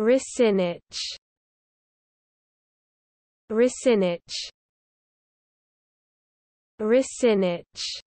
Risinich Risinich Risinich